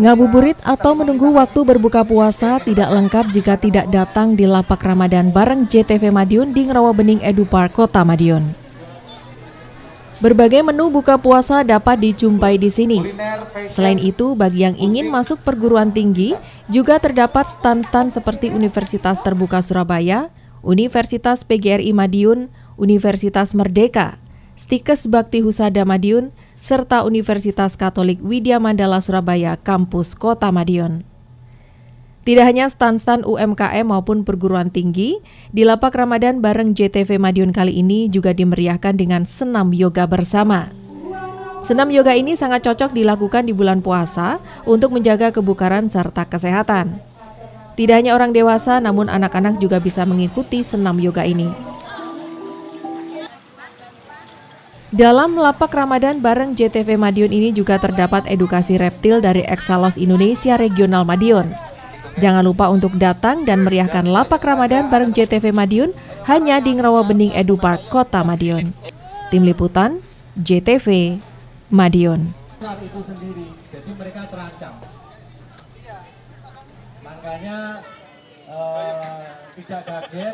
Ngabuburit atau menunggu waktu berbuka puasa tidak lengkap jika tidak datang di lapak Ramadan bareng JTV Madiun di Ngerawa Bening Edu Park, Kota Madiun. Berbagai menu buka puasa dapat dijumpai di sini. Selain itu, bagi yang ingin masuk perguruan tinggi, juga terdapat stan-stan seperti Universitas Terbuka Surabaya, Universitas PGRI Madiun, Universitas Merdeka, Stikes Bakti Husada Madiun, serta Universitas Katolik Widya Mandala Surabaya kampus Kota Madiun. Tidak hanya stan-stan UMKM maupun perguruan tinggi, di lapak Ramadan bareng JTV Madiun kali ini juga dimeriahkan dengan senam yoga bersama. Senam yoga ini sangat cocok dilakukan di bulan puasa untuk menjaga kebukaran serta kesehatan. Tidak hanya orang dewasa, namun anak-anak juga bisa mengikuti senam yoga ini. Dalam lapak Ramadan bareng JTV Madiun ini juga terdapat edukasi reptil dari Exalos Indonesia Regional Madiun. Jangan lupa untuk datang dan meriahkan lapak Ramadan bareng JTV Madiun hanya di Ngerawa Bening Edu Park, Kota Madiun. Tim Liputan, JTV, Madiun. Makanya eh, tidak kaget.